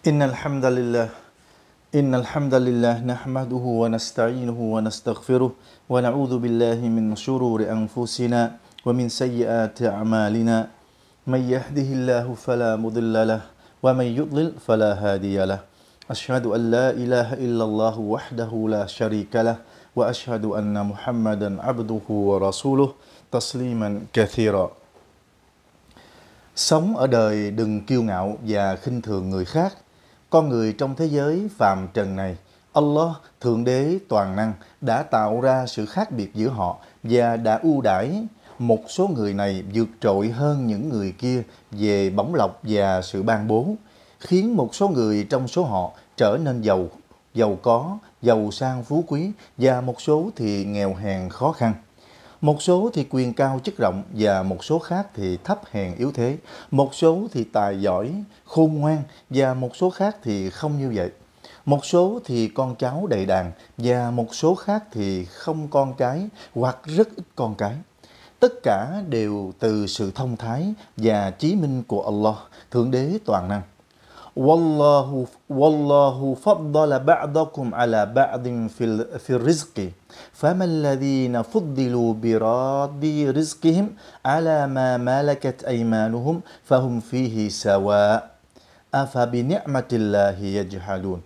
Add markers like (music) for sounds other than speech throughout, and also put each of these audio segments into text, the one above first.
إن الحمد لله إن الحمد لله نحمده ونستعينه ونستغفره ونعوذ بالله من شرور أنفسنا ومن سيئات أعمالنا من يهده الله فلا مضل له ومن يضلل فلا هادي له أشهد أن لا إله إلا الله وحده لا شريك له وأشهد أن محمدا عبده ورسوله تسليما كثيرا Sống ở đời đừng kiêu ngạo và khinh thường người khác con người trong thế giới phàm trần này, Allah, Thượng Đế Toàn Năng, đã tạo ra sự khác biệt giữa họ và đã ưu đãi một số người này vượt trội hơn những người kia về bóng lọc và sự ban bố, khiến một số người trong số họ trở nên giàu, giàu có, giàu sang phú quý và một số thì nghèo hèn khó khăn. Một số thì quyền cao chức rộng và một số khác thì thấp hèn yếu thế. Một số thì tài giỏi, khôn ngoan và một số khác thì không như vậy. Một số thì con cháu đầy đàn và một số khác thì không con cái hoặc rất ít con cái. Tất cả đều từ sự thông thái và chí minh của Allah, Thượng Đế Toàn Năng. والله والله فضل بعضكم على بعض في في الرزق فما الذين فضلوا براد رزقهم على ما ملكت أيمانهم فهم فيه سواء أفبنعمة الله يجحدون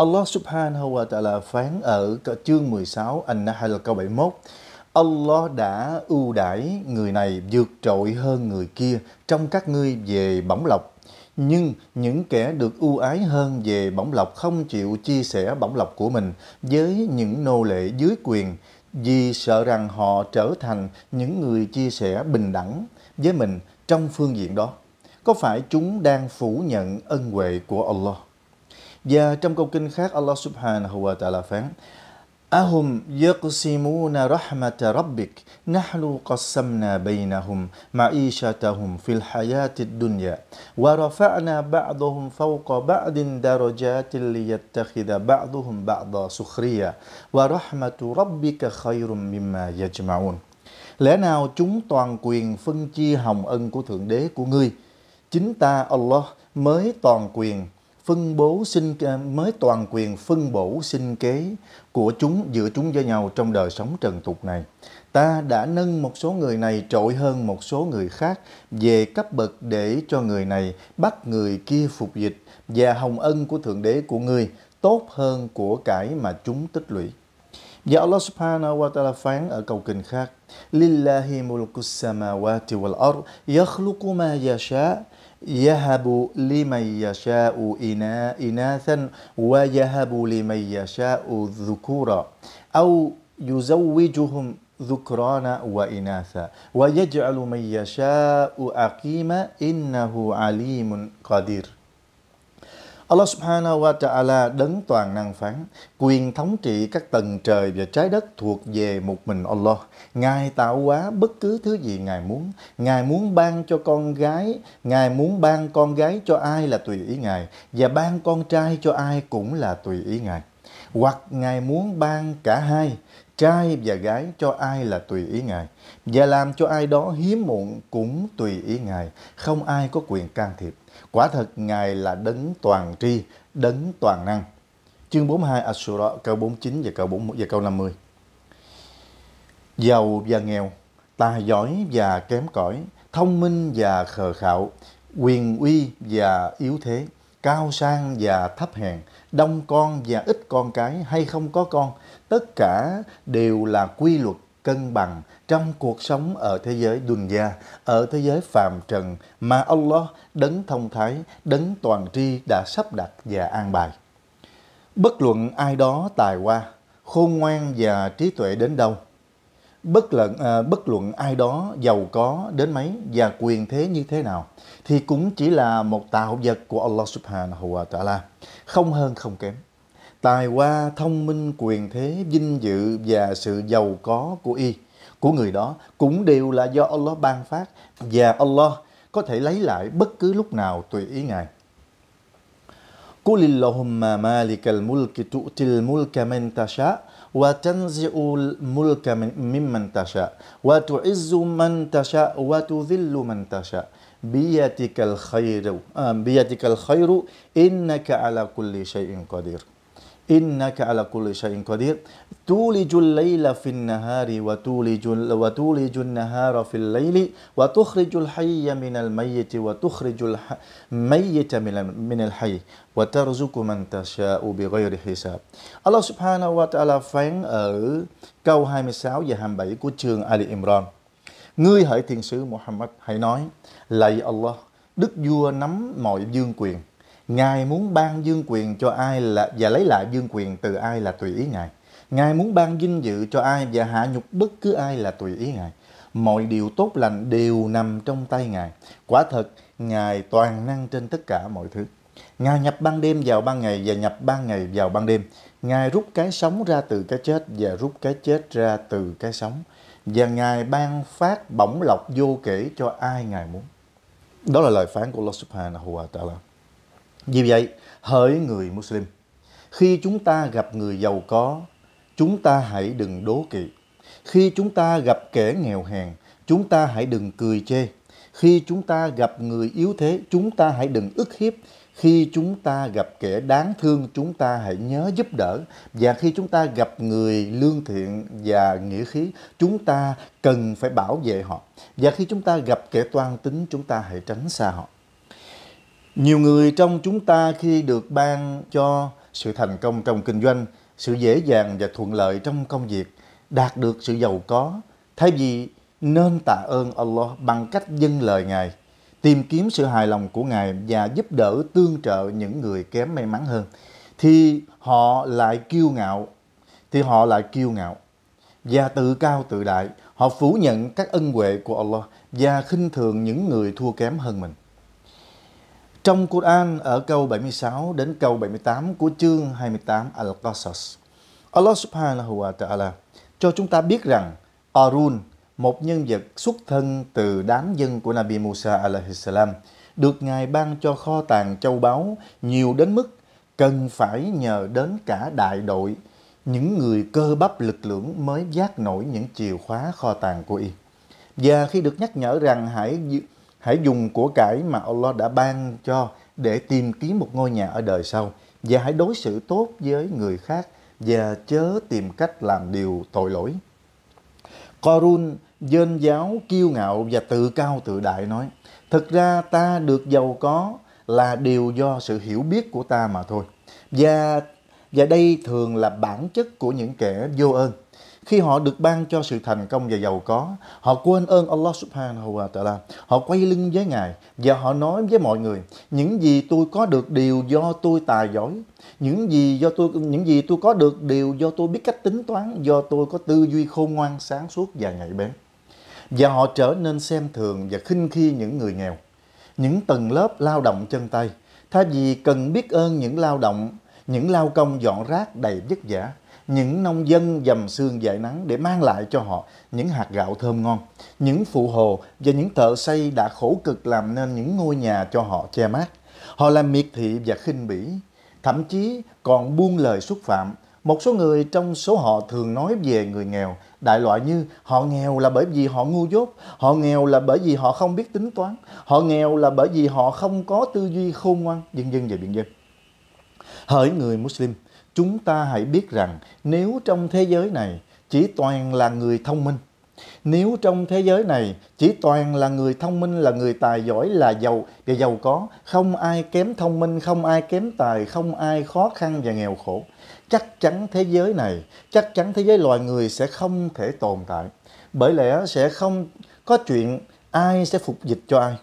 Allah subhanahu wa ta'ala phán ở chương 16 An-Nahl câu 71 Allah đã ưu đãi người này vượt trội hơn người kia trong các ngươi về bổng lộc nhưng những kẻ được ưu ái hơn về bổng lộc không chịu chia sẻ bổng lộc của mình với những nô lệ dưới quyền vì sợ rằng họ trở thành những người chia sẻ bình đẳng với mình trong phương diện đó. Có phải chúng đang phủ nhận ân huệ của Allah? Và trong câu kinh khác Allah Subhanahu wa ta'ala phán: أهم يقسمون رحمة ربك نحن قسمنا بينهم معيشتهم في الحياة الدنيا ورفعنا بعضهم فوق بعض درجات ليتخذ بعضهم بعضا سخرية ورحمة ربك خير مما يجمعون Lẽ nào chúng toàn quyền phân chia hồng ân của Thượng Đế của ngươi? Chính ta Allah mới toàn quyền phân bố sinh mới toàn quyền phân bổ sinh kế của chúng giữa chúng với nhau trong đời sống trần tục này. Ta đã nâng một số người này trội hơn một số người khác về cấp bậc để cho người này bắt người kia phục dịch và hồng ân của Thượng Đế của người tốt hơn của cải mà chúng tích lũy. Và Allah subhanahu wa ta'ala phán ở câu kinh khác: "Lillahi mulku samawati wal ard, yakhluqu ma yasha' يهب لمن يشاء إنا إناثا ويهب لمن يشاء ذكورا أو يزوجهم ذكرانا وإناثا ويجعل من يشاء أقيما إنه عليم قدير Allah subhanahu wa ta'ala đấng toàn năng phán, quyền thống trị các tầng trời và trái đất thuộc về một mình Allah. Ngài tạo hóa bất cứ thứ gì Ngài muốn. Ngài muốn ban cho con gái, Ngài muốn ban con gái cho ai là tùy ý Ngài, và ban con trai cho ai cũng là tùy ý Ngài. Hoặc Ngài muốn ban cả hai, trai và gái cho ai là tùy ý Ngài, và làm cho ai đó hiếm muộn cũng tùy ý Ngài, không ai có quyền can thiệp. Quả thật Ngài là đấng toàn tri, đấng toàn năng. Chương 42 Asura câu 49 và câu 40 và câu 50. Giàu và nghèo, tài giỏi và kém cỏi, thông minh và khờ khạo, quyền uy và yếu thế, cao sang và thấp hèn, đông con và ít con cái hay không có con, tất cả đều là quy luật cân bằng trong cuộc sống ở thế giới dunya, ở thế giới phàm trần mà Allah đấng thông thái, đấng toàn tri đã sắp đặt và an bài. Bất luận ai đó tài hoa, khôn ngoan và trí tuệ đến đâu, bất luận à, bất luận ai đó giàu có đến mấy và quyền thế như thế nào thì cũng chỉ là một tạo vật của Allah Subhanahu wa Ta'ala, không hơn không kém tài hoa, thông minh, quyền thế, vinh dự và sự giàu có của y, của người đó cũng đều là do Allah ban phát và Allah có thể lấy lại bất cứ lúc nào tùy ý Ngài. قل اللهم مالك الملك تؤتي الملك من تشاء وتنزع الملك ممن تشاء وتعز من تشاء وتذل من تشاء بيدك الخير بيدك الخير إنك على كل شيء قدير إنك على كل شيء قدير تولج الليل في النهار وتولج, وتولج النهار في الليل وتخرج الحي من الميت وتخرج الميت من الحي وترزق من تشاء بغير حساب الله سبحانه وتعالى فان ở câu 26 và 27 của chương Ali Imran Ngươi hỡi thiên sứ Muhammad hãy nói Lạy Allah Đức vua nắm mọi dương quyền Ngài muốn ban dương quyền cho ai là và lấy lại dương quyền từ ai là tùy ý Ngài. Ngài muốn ban vinh dự cho ai và hạ nhục bất cứ ai là tùy ý Ngài. Mọi điều tốt lành đều nằm trong tay Ngài. Quả thật, Ngài toàn năng trên tất cả mọi thứ. Ngài nhập ban đêm vào ban ngày và nhập ban ngày vào ban đêm. Ngài rút cái sống ra từ cái chết và rút cái chết ra từ cái sống. Và Ngài ban phát bổng lộc vô kể cho ai Ngài muốn. Đó là lời phán của Allah Subhanahu wa Ta'ala. Vì vậy, hỡi người Muslim, khi chúng ta gặp người giàu có, chúng ta hãy đừng đố kỵ. Khi chúng ta gặp kẻ nghèo hèn, chúng ta hãy đừng cười chê. Khi chúng ta gặp người yếu thế, chúng ta hãy đừng ức hiếp. Khi chúng ta gặp kẻ đáng thương, chúng ta hãy nhớ giúp đỡ. Và khi chúng ta gặp người lương thiện và nghĩa khí, chúng ta cần phải bảo vệ họ. Và khi chúng ta gặp kẻ toan tính, chúng ta hãy tránh xa họ. Nhiều người trong chúng ta khi được ban cho sự thành công trong kinh doanh, sự dễ dàng và thuận lợi trong công việc, đạt được sự giàu có, thay vì nên tạ ơn Allah bằng cách dâng lời Ngài, tìm kiếm sự hài lòng của Ngài và giúp đỡ tương trợ những người kém may mắn hơn, thì họ lại kiêu ngạo, thì họ lại kiêu ngạo và tự cao tự đại, họ phủ nhận các ân huệ của Allah và khinh thường những người thua kém hơn mình. Trong Quran ở câu 76 đến câu 78 của chương 28 Al-Qasas, Allah subhanahu wa ta'ala cho chúng ta biết rằng Qarun, một nhân vật xuất thân từ đám dân của Nabi Musa alaihi salam, được Ngài ban cho kho tàng châu báu nhiều đến mức cần phải nhờ đến cả đại đội, những người cơ bắp lực lượng mới giác nổi những chìa khóa kho tàng của y. Và khi được nhắc nhở rằng hãy Hãy dùng của cải mà Allah đã ban cho để tìm kiếm một ngôi nhà ở đời sau và hãy đối xử tốt với người khác và chớ tìm cách làm điều tội lỗi. Corun dên giáo kiêu ngạo và tự cao tự đại nói Thực ra ta được giàu có là điều do sự hiểu biết của ta mà thôi. Và và đây thường là bản chất của những kẻ vô ơn khi họ được ban cho sự thành công và giàu có, họ quên ơn Allah subhanahu wa ta'ala. Họ quay lưng với Ngài và họ nói với mọi người, những gì tôi có được đều do tôi tài giỏi. Những gì do tôi những gì tôi có được đều do tôi biết cách tính toán, do tôi có tư duy khôn ngoan sáng suốt và nhạy bén. Và họ trở nên xem thường và khinh khi những người nghèo, những tầng lớp lao động chân tay, thay vì cần biết ơn những lao động, những lao công dọn rác đầy vất vả những nông dân dầm xương dại nắng để mang lại cho họ những hạt gạo thơm ngon, những phụ hồ và những thợ xây đã khổ cực làm nên những ngôi nhà cho họ che mát. Họ làm miệt thị và khinh bỉ, thậm chí còn buông lời xúc phạm. Một số người trong số họ thường nói về người nghèo, đại loại như họ nghèo là bởi vì họ ngu dốt, họ nghèo là bởi vì họ không biết tính toán, họ nghèo là bởi vì họ không có tư duy khôn ngoan, dân dân và biện dân. Hỡi người Muslim, chúng ta hãy biết rằng nếu trong thế giới này chỉ toàn là người thông minh nếu trong thế giới này chỉ toàn là người thông minh là người tài giỏi là giàu và giàu có không ai kém thông minh không ai kém tài không ai khó khăn và nghèo khổ chắc chắn thế giới này chắc chắn thế giới loài người sẽ không thể tồn tại bởi lẽ sẽ không có chuyện ai sẽ phục dịch cho ai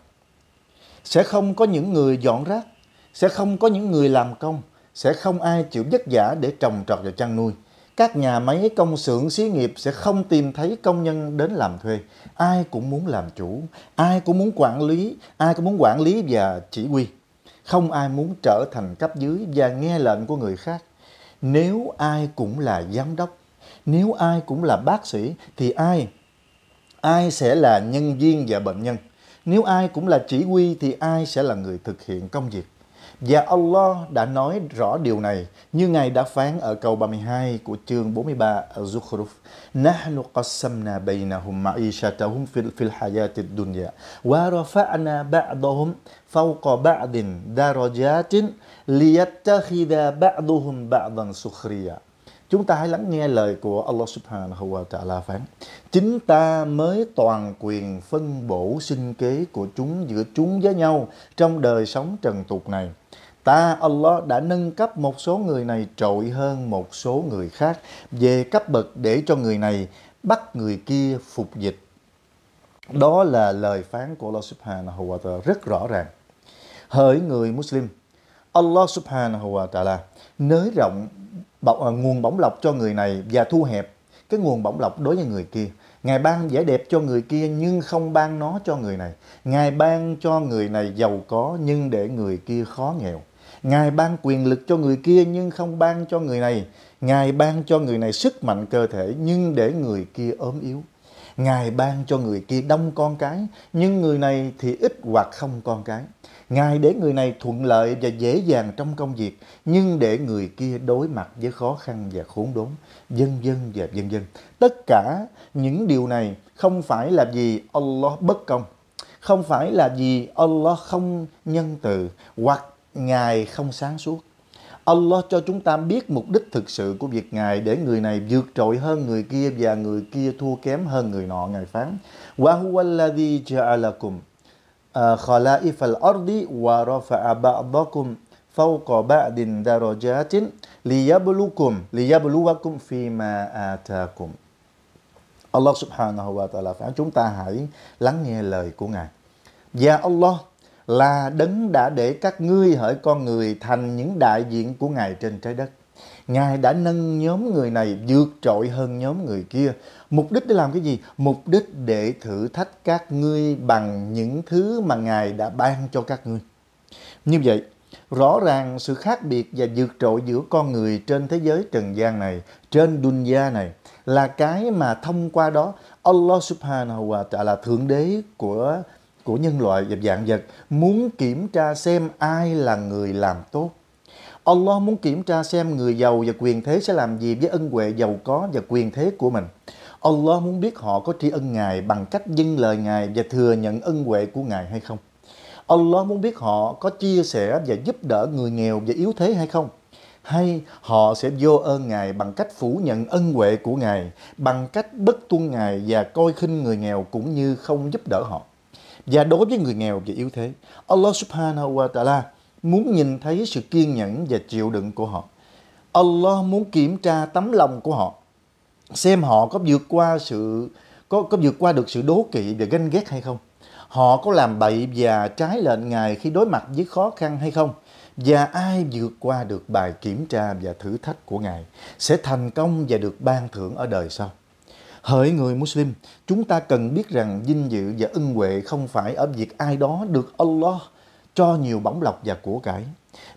sẽ không có những người dọn rác sẽ không có những người làm công sẽ không ai chịu vất vả để trồng trọt và chăn nuôi. Các nhà máy, công xưởng, xí nghiệp sẽ không tìm thấy công nhân đến làm thuê. Ai cũng muốn làm chủ, ai cũng muốn quản lý, ai cũng muốn quản lý và chỉ huy. Không ai muốn trở thành cấp dưới và nghe lệnh của người khác. Nếu ai cũng là giám đốc, nếu ai cũng là bác sĩ thì ai ai sẽ là nhân viên và bệnh nhân. Nếu ai cũng là chỉ huy thì ai sẽ là người thực hiện công việc. Và Allah đã nói rõ điều này như Ngài đã phán ở câu 32 của chương 43 Zukhruf. نحن قسمنا بينهم معيشتهم في في الحياة الدنيا ورفعنا بعضهم فوق بعض درجات ليتخذ بعضهم بعضا سخريا Chúng ta hãy lắng nghe lời của Allah Subhanahu wa Ta'ala phán. Chính ta mới toàn quyền phân bổ sinh kế của chúng giữa chúng với nhau trong đời sống trần tục này. Ta Allah đã nâng cấp một số người này trội hơn một số người khác về cấp bậc để cho người này bắt người kia phục dịch. Đó là lời phán của Allah Subhanahu wa Ta'ala rất rõ ràng. Hỡi người Muslim, Allah subhanahu wa ta'ala nới rộng bọc, à, nguồn bổng lọc cho người này và thu hẹp cái nguồn bổng lọc đối với người kia. Ngài ban vẻ đẹp cho người kia nhưng không ban nó cho người này. Ngài ban cho người này giàu có nhưng để người kia khó nghèo. Ngài ban quyền lực cho người kia nhưng không ban cho người này. Ngài ban cho người này sức mạnh cơ thể nhưng để người kia ốm yếu. Ngài ban cho người kia đông con cái, nhưng người này thì ít hoặc không con cái. Ngài để người này thuận lợi và dễ dàng trong công việc, nhưng để người kia đối mặt với khó khăn và khốn đốn, dân dân và dân dân. Tất cả những điều này không phải là vì Allah bất công, không phải là vì Allah không nhân từ hoặc Ngài không sáng suốt Allah cho chúng ta biết mục đích thực sự của việc Ngài để người này vượt trội hơn người kia và người kia thua kém hơn người nọ Ngài phán. Wa huwa alladhi ja'alakum à, khalaif al-ardi wa rafa'a ba'dakum fawqa ba'din darajatin liyabluwakum liyabluwakum fima atakum. Allah subhanahu wa ta'ala phán chúng ta hãy lắng nghe lời của Ngài. Và Allah là đấng đã để các ngươi hỡi con người thành những đại diện của Ngài trên trái đất. Ngài đã nâng nhóm người này vượt trội hơn nhóm người kia. Mục đích để làm cái gì? Mục đích để thử thách các ngươi bằng những thứ mà Ngài đã ban cho các ngươi. Như vậy, rõ ràng sự khác biệt và vượt trội giữa con người trên thế giới trần gian này, trên dunya này là cái mà thông qua đó Allah subhanahu wa ta'ala thượng đế của của nhân loại và dạng vật muốn kiểm tra xem ai là người làm tốt. Allah muốn kiểm tra xem người giàu và quyền thế sẽ làm gì với ân huệ giàu có và quyền thế của mình. Allah muốn biết họ có tri ân Ngài bằng cách dâng lời Ngài và thừa nhận ân huệ của Ngài hay không. Allah muốn biết họ có chia sẻ và giúp đỡ người nghèo và yếu thế hay không. Hay họ sẽ vô ơn Ngài bằng cách phủ nhận ân huệ của Ngài, bằng cách bất tuân Ngài và coi khinh người nghèo cũng như không giúp đỡ họ. Và đối với người nghèo và yếu thế, Allah subhanahu wa ta'ala muốn nhìn thấy sự kiên nhẫn và chịu đựng của họ. Allah muốn kiểm tra tấm lòng của họ, xem họ có vượt qua sự có có vượt qua được sự đố kỵ và ganh ghét hay không. Họ có làm bậy và trái lệnh Ngài khi đối mặt với khó khăn hay không? Và ai vượt qua được bài kiểm tra và thử thách của Ngài sẽ thành công và được ban thưởng ở đời sau. Hỡi người Muslim, chúng ta cần biết rằng dinh dự và ân huệ không phải ở việc ai đó được Allah cho nhiều bổng lộc và của cải.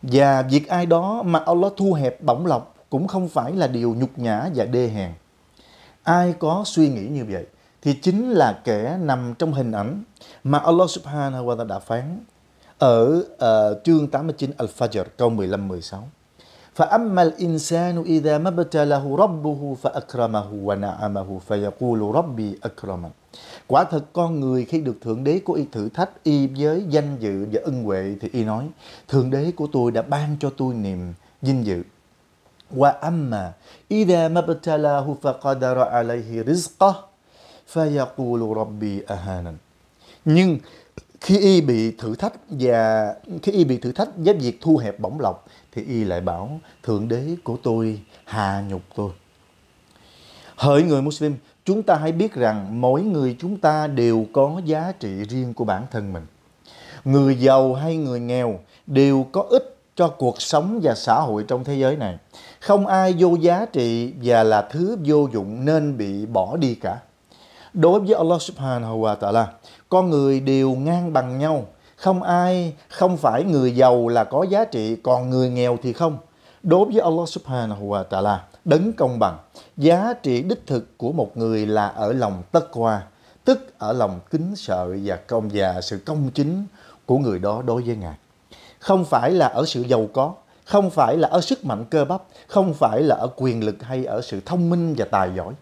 Và việc ai đó mà Allah thu hẹp bổng lộc cũng không phải là điều nhục nhã và đê hèn. Ai có suy nghĩ như vậy thì chính là kẻ nằm trong hình ảnh mà Allah subhanahu wa ta'ala đã phán ở uh, chương 89 Al-Fajr câu 15-16. فأما الإنسان إذا ما ابتله ربه فأكرمه ونعمه فيقول ربي أكرمن Quả thật con người khi được Thượng Đế của y thử thách y với danh dự và ân huệ thì y nói Thượng Đế của tôi đã ban cho tôi niềm vinh dự. Wa amma idha mabtalahu faqadara alayhi rizqah fayaqulu rabbi ahanan. Nhưng khi y bị thử thách và khi y bị thử thách với việc thu hẹp bổng lộc thì y lại bảo thượng đế của tôi hạ nhục tôi hỡi người muslim chúng ta hãy biết rằng mỗi người chúng ta đều có giá trị riêng của bản thân mình người giàu hay người nghèo đều có ích cho cuộc sống và xã hội trong thế giới này không ai vô giá trị và là thứ vô dụng nên bị bỏ đi cả đối với Allah subhanahu wa ta'ala con người đều ngang bằng nhau không ai không phải người giàu là có giá trị còn người nghèo thì không đối với Allah subhanahu wa ta'ala đấng công bằng giá trị đích thực của một người là ở lòng tất qua tức ở lòng kính sợ và công và sự công chính của người đó đối với ngài không phải là ở sự giàu có không phải là ở sức mạnh cơ bắp không phải là ở quyền lực hay ở sự thông minh và tài giỏi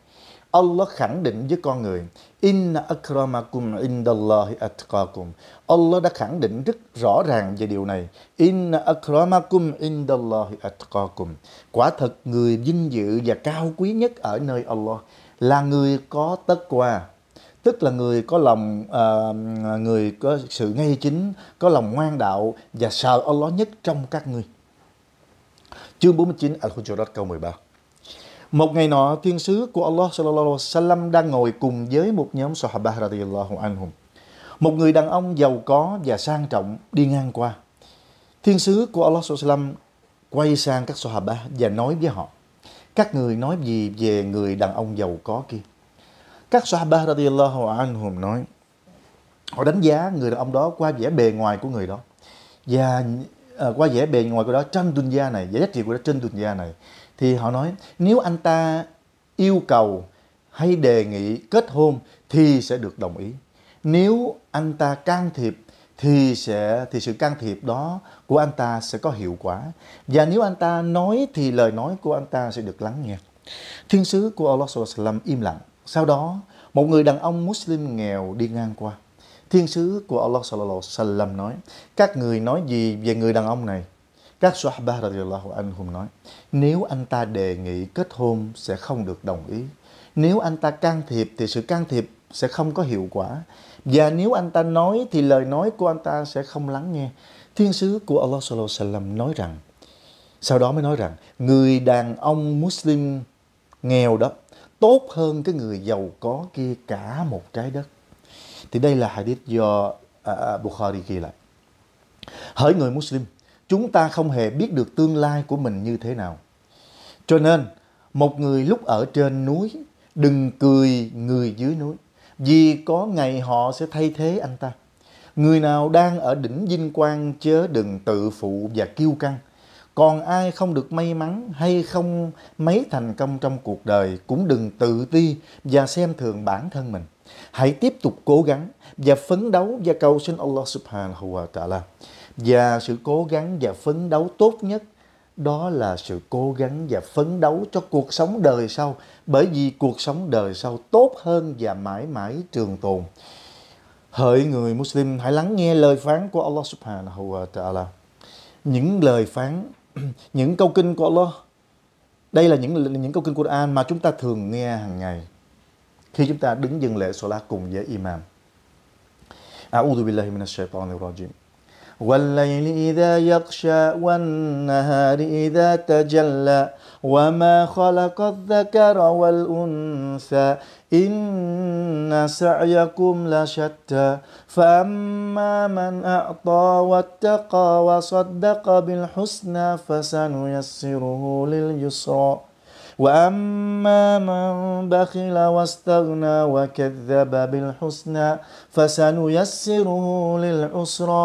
Allah khẳng định với con người Inna akramakum indallahi atqakum Allah đã khẳng định rất rõ ràng về điều này Inna akramakum indallahi atqakum Quả thật người vinh dự và cao quý nhất ở nơi Allah là người có tất qua tức là người có lòng uh, người có sự ngay chính có lòng ngoan đạo và sợ Allah nhất trong các người. chương 49 Al-Hujurat câu 13 một ngày nọ, thiên sứ của Allah sallallahu alaihi wasallam đang ngồi cùng với một nhóm sahaba radhiyallahu anhum. Một người đàn ông giàu có và sang trọng đi ngang qua. Thiên sứ của Allah sallallahu alaihi wasallam quay sang các sahaba và nói với họ: "Các người nói gì về người đàn ông giàu có kia?" Các sahaba radhiyallahu anhum nói: "Họ đánh giá người đàn ông đó qua vẻ bề ngoài của người đó và à, qua vẻ bề ngoài của đó trên dunya này, giá trị của đó trên dunya này thì họ nói nếu anh ta yêu cầu hay đề nghị kết hôn thì sẽ được đồng ý nếu anh ta can thiệp thì sẽ thì sự can thiệp đó của anh ta sẽ có hiệu quả và nếu anh ta nói thì lời nói của anh ta sẽ được lắng nghe thiên sứ của Allah Wasallam im lặng sau đó một người đàn ông Muslim nghèo đi ngang qua thiên sứ của Allah Wasallam nói các người nói gì về người đàn ông này các Sahaba radiallahu anhum nói, nếu anh ta đề nghị kết hôn sẽ không được đồng ý. Nếu anh ta can thiệp thì sự can thiệp sẽ không có hiệu quả. Và nếu anh ta nói thì lời nói của anh ta sẽ không lắng nghe. Thiên sứ của Allah sallallahu alaihi wasallam nói rằng, sau đó mới nói rằng, người đàn ông Muslim nghèo đó tốt hơn cái người giàu có kia cả một trái đất. Thì đây là hadith do uh, Bukhari ghi lại. Hỡi người Muslim, chúng ta không hề biết được tương lai của mình như thế nào. Cho nên, một người lúc ở trên núi, đừng cười người dưới núi, vì có ngày họ sẽ thay thế anh ta. Người nào đang ở đỉnh vinh quang chớ đừng tự phụ và kiêu căng. Còn ai không được may mắn hay không mấy thành công trong cuộc đời cũng đừng tự ti và xem thường bản thân mình. Hãy tiếp tục cố gắng và phấn đấu và cầu xin Allah subhanahu wa ta'ala và sự cố gắng và phấn đấu tốt nhất đó là sự cố gắng và phấn đấu cho cuộc sống đời sau bởi vì cuộc sống đời sau tốt hơn và mãi mãi trường tồn. Hỡi người Muslim hãy lắng nghe lời phán của Allah Subhanahu wa Ta'ala. Những lời phán, (clears throat) những câu kinh của Allah. Đây là những những câu kinh Quran mà chúng ta thường nghe hàng ngày khi chúng ta đứng dừng lễ Salat cùng với imam. A'udhu billahi minash shaitanir rajim. والليل إذا يغشى والنهار إذا تجلى وما خلق الذكر والأنثى إن سعيكم لشتى فأما من أعطى واتقى وصدق بالحسنى فسنيسره لليسرى واما من بخل واستغنى وكذب بالحسنى فسنيسره للعسرى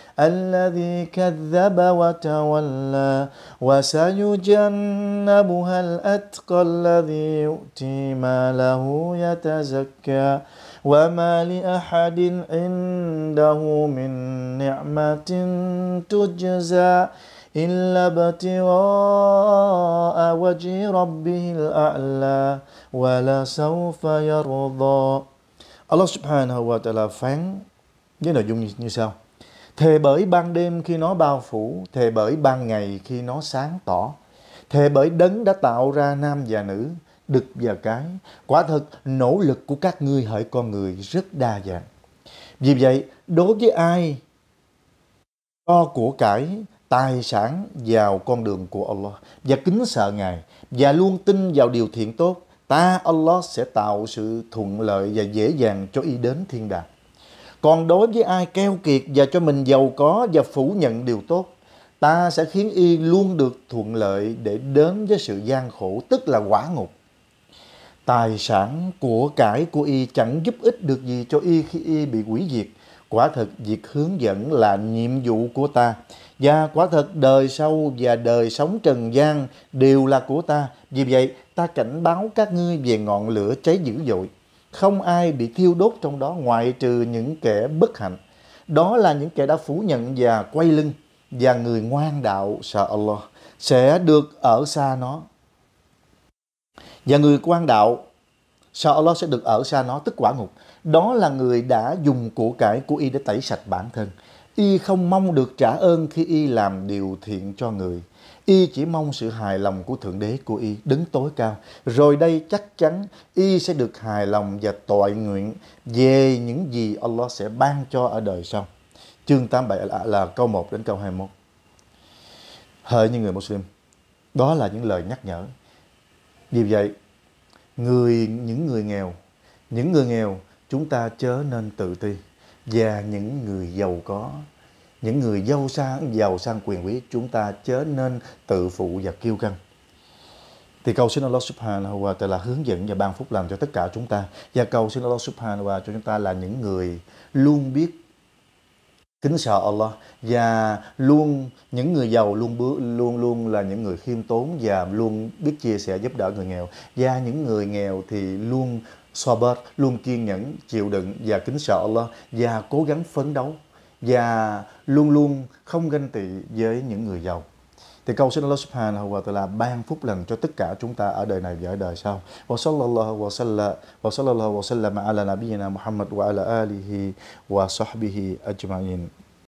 الذي كذب وتولى وسيجنبها الأتقى الذي يؤتي ماله يتزكى وما لأحد عنده من نعمة تجزى إلا ابتغاء وجه ربه الأعلى ولسوف يرضى الله سبحانه وتعالى فان phán với nội dung như, như sau Thề bởi ban đêm khi nó bao phủ, thề bởi ban ngày khi nó sáng tỏ. Thề bởi đấng đã tạo ra nam và nữ, đực và cái. Quả thật, nỗ lực của các ngươi hỡi con người rất đa dạng. Vì vậy, đối với ai cho của cải, tài sản vào con đường của Allah và kính sợ Ngài và luôn tin vào điều thiện tốt, ta Allah sẽ tạo sự thuận lợi và dễ dàng cho y đến thiên đàng. Còn đối với ai keo kiệt và cho mình giàu có và phủ nhận điều tốt, ta sẽ khiến y luôn được thuận lợi để đến với sự gian khổ, tức là quả ngục. Tài sản của cải của y chẳng giúp ích được gì cho y khi y bị quỷ diệt. Quả thật, việc hướng dẫn là nhiệm vụ của ta. Và quả thật, đời sau và đời sống trần gian đều là của ta. Vì vậy, ta cảnh báo các ngươi về ngọn lửa cháy dữ dội. Không ai bị thiêu đốt trong đó ngoại trừ những kẻ bất hạnh. Đó là những kẻ đã phủ nhận và quay lưng và người ngoan đạo sợ Allah sẽ được ở xa nó. Và người quan đạo sợ Allah sẽ được ở xa nó tức quả ngục. Đó là người đã dùng của cải của y để tẩy sạch bản thân. Y không mong được trả ơn khi y làm điều thiện cho người y chỉ mong sự hài lòng của Thượng Đế của y đứng tối cao. Rồi đây chắc chắn y sẽ được hài lòng và tội nguyện về những gì Allah sẽ ban cho ở đời sau. Chương 87 là, là câu 1 đến câu 21. Hỡi những người Muslim, đó là những lời nhắc nhở. Vì vậy, người những người nghèo, những người nghèo chúng ta chớ nên tự ti và những người giàu có những người giàu sang giàu sang quyền quý chúng ta chớ nên tự phụ và kiêu căng thì cầu xin Allah Subhanahu wa Taala hướng dẫn và ban phúc lành cho tất cả chúng ta và cầu xin Allah Subhanahu wa cho chúng ta là những người luôn biết kính sợ Allah và luôn những người giàu luôn luôn luôn là những người khiêm tốn và luôn biết chia sẻ giúp đỡ người nghèo và những người nghèo thì luôn so bớt luôn kiên nhẫn chịu đựng và kính sợ Allah và cố gắng phấn đấu và luôn luôn không ganh tị với những người giàu thì câu xin Allah subhanahu wa ta'ala ban phúc lành cho tất cả chúng ta ở đời này và ở đời sau. Wa sallallahu wa sallam wa sallallahu wa sallam ala nabiyyina Muhammad wa ala alihi wa sahbihi ajma'in.